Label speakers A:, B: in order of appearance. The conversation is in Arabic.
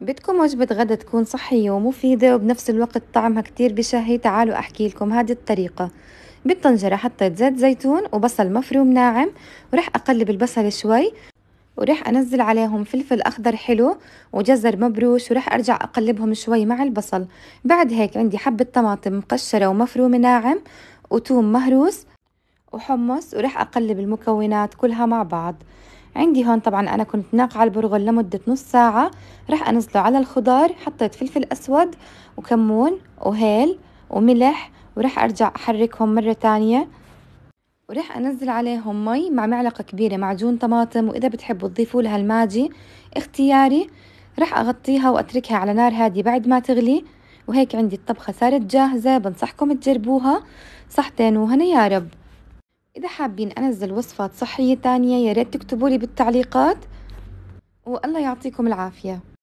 A: بدكم وجبة غدا تكون صحية ومفيدة وبنفس الوقت طعمها كتير بشهي تعالوا أحكي لكم هذه الطريقة بالطنجرة حطيت زيت زيتون وبصل مفروم ناعم ورح أقلب البصل شوي ورح أنزل عليهم فلفل أخضر حلو وجزر مبروش ورح أرجع أقلبهم شوي مع البصل بعد هيك عندي حبة طماطم مقشرة ومفرومة ناعم وتوم مهروس وحمص ورح أقلب المكونات كلها مع بعض عندي هون طبعا أنا كنت ناقعة البرغل لمدة نص ساعة راح أنزله على الخضار حطيت فلفل أسود وكمون وهيل وملح وراح أرجع أحركهم مرة تانية وراح انزل عليهم مي مع معلقه كبيره معجون طماطم واذا بتحبوا تضيفوا لها الماجي اختياري راح اغطيها واتركها على نار هاديه بعد ما تغلي وهيك عندي الطبخه صارت جاهزه بنصحكم تجربوها صحتين وهنا يا رب إذا حابين أنزل وصفات صحية تانية ياريت تكتبولي بالتعليقات والله يعطيكم العافية